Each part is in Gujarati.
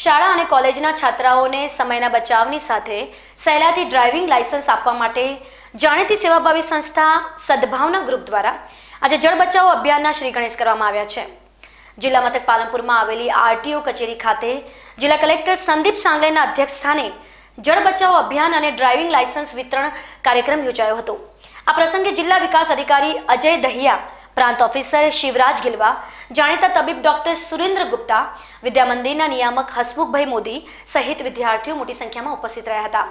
શાળા અને કોલેજના છાત્રાઓને સમયના બચાવની સાથે સહેલાથી ડ્રાઇવિંગ લાયસન્સ આપવા માટે જાણીતી સેવાભાવી સંસ્થા સદભાવના ગ્રુપ દ્વારા આજે જળ બચાવો અભિયાનના શ્રી ગણેશ કરવામાં આવ્યા છે જિલ્લા મથક પાલનપુરમાં આવેલી આરટીઓ કચેરી ખાતે જિલ્લા કલેક્ટર સંદીપ સાંગલેના અધ્યક્ષ સ્થાને જળ બચાવો અભિયાન અને ડ્રાઇવિંગ લાયસન્સ વિતરણ કાર્યક્રમ યોજાયો હતો આ પ્રસંગે જિલ્લા વિકાસ અધિકારી અજય દહિયા પ્રાંત ઓફિસર શિવરાજ ગિલવા જાણીતા તબીબ ડોક્ટર સુરેન્દ્ર ગુપ્તા વિદ્યામંદિરના નિયામક હસમુખભાઈ મોદી સહિત વિદ્યાર્થીઓ મોટી સંખ્યામાં ઉપસ્થિત રહ્યા હતા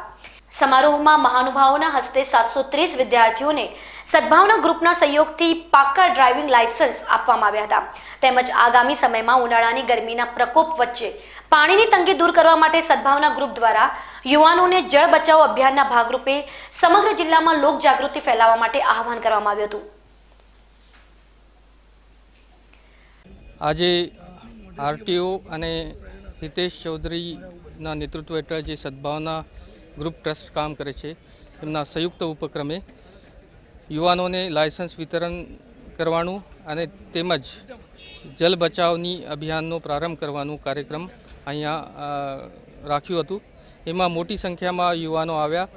સમારોહમાં મહાનુભાવોના હસ્તે સાતસો ત્રીસ વિદ્યાર્થીઓને સદભાવના ગ્રુપના સહયોગથી પાક્કા ડ્રાઇવિંગ લાયસન્સ આપવામાં આવ્યા હતા તેમજ આગામી સમયમાં ઉનાળાની ગરમીના પ્રકોપ વચ્ચે પાણીની તંગી દૂર કરવા માટે સદભાવના ગ્રુપ દ્વારા યુવાનોને જળ બચાવ અભિયાનના ભાગરૂપે સમગ્ર જિલ્લામાં લોકજાગૃતિ ફેલાવવા માટે આહવાન કરવામાં આવ્યું હતું આજે આરટીઓ અને હિતેશ ચૌધરીના નેતૃત્વ હેઠળ જે સદભાવના ગ્રુપ ટ્રસ્ટ કામ કરે છે એમના સંયુક્ત ઉપક્રમે યુવાનોને લાયસન્સ વિતરણ કરવાનું અને તેમજ જલ બચાવની અભિયાનનો પ્રારંભ કરવાનું કાર્યક્રમ અહીંયા રાખ્યું હતું એમાં મોટી સંખ્યામાં યુવાનો આવ્યા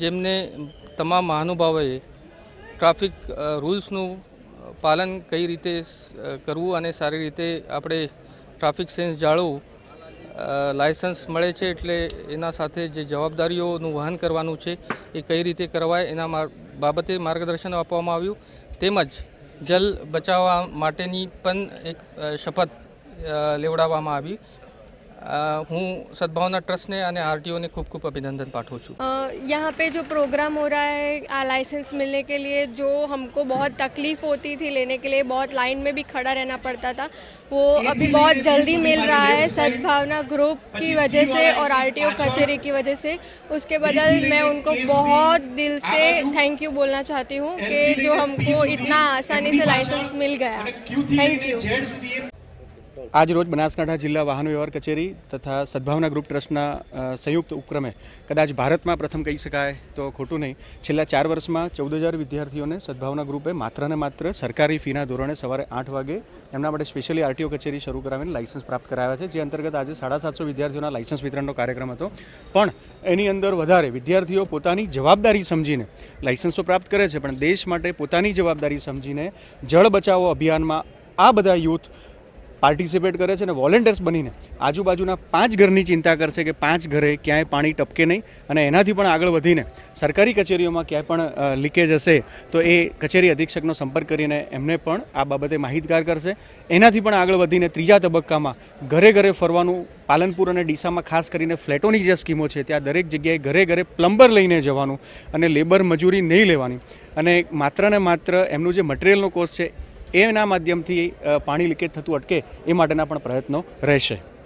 જેમને તમામ મહાનુભાવોએ ટ્રાફિક રૂલ્સનું પાલન કઈ રીતે કરવું અને સારી રીતે આપણે ટ્રાફિક સેન્સ જાળવું લાયસન્સ મળે છે એટલે એના સાથે જે જવાબદારીઓનું વહન કરવાનું છે એ કઈ રીતે કરવાય એના બાબતે માર્ગદર્શન આપવામાં આવ્યું તેમજ જલ બચાવવા માટેની પણ એક શપથ લેવડાવવામાં આવી हूँ ट्रस्ट ने ટ્રસ્ટને અને ने खूब खूब अभिनंदन પાઠવું छू यहाँ पे जो प्रोग्राम हो रहा है लाइसेंस मिलने के लिए जो हमको बहुत तकलीफ़ होती थी लेने के लिए बहुत लाइन में भी खड़ा रहना पड़ता था वो अभी बहुत जल्दी मिल रहा है सद्भावना ग्रुप की वजह से और ओ अच्छा। कचहरी की वजह से उसके बदल मैं उनको बहुत दिल से थैंक यू बोलना चाहती हूँ कि जो हमको इतना आसानी से लाइसेंस मिल गया थैंक यू આજ રોજ બનાસકાંઠા જિલ્લા વાહન વ્યવહાર કચેરી તથા સદભાવના ગ્રુપ ટ્રસ્ટના સંયુક્ત ઉપક્રમે કદાચ ભારતમાં પ્રથમ કહી શકાય તો ખોટું નહીં છેલ્લા ચાર વર્ષમાં ચૌદ હજાર વિદ્યાર્થીઓને સદભાવના ગ્રુપે માત્ર ને માત્ર સરકારી ફીના ધોરણે સવારે આઠ વાગે એમના માટે સ્પેશિયલી આરટીઓ કચેરી શરૂ કરાવીને લાયસન્સ પ્રાપ્ત કરાવ્યા છે જે અંતર્ગત આજે સાડા સાતસો વિદ્યાર્થીઓના લાઇસન્સ વિતરણનો કાર્યક્રમ હતો પણ એની અંદર વધારે વિદ્યાર્થીઓ પોતાની જવાબદારી સમજીને લાઇસન્સ તો પ્રાપ્ત કરે છે પણ દેશ માટે પોતાની જવાબદારી સમજીને જળ બચાવો અભિયાનમાં આ બધા યુથ પાર્ટિસિપેટ કરે છે અને વોલેન્ટિયર્સ બનીને આજુબાજુના પાંચ ઘરની ચિંતા કરશે કે પાંચ ઘરે ક્યાંય પાણી ટપકે નહીં અને એનાથી પણ આગળ વધીને સરકારી કચેરીઓમાં ક્યાંય પણ લીકેજ હશે તો એ કચેરી અધિક્ષકનો સંપર્ક કરીને એમને પણ આ બાબતે માહિતગાર કરશે એનાથી પણ આગળ વધીને ત્રીજા તબક્કામાં ઘરે ઘરે ફરવાનું પાલનપુર અને ડીસામાં ખાસ કરીને ફ્લેટોની જે સ્કીમો છે ત્યાં દરેક જગ્યાએ ઘરે ઘરે પ્લમ્બર લઈને જવાનું અને લેબર મજૂરી નહીં લેવાની અને માત્ર ને માત્ર એમનું જે મટીરિયલનો કોસ્ટ છે એના માધ્યમથી પાણી લીકેજ થતું અટકે એ માટેના પણ પ્રયત્નો રહેશે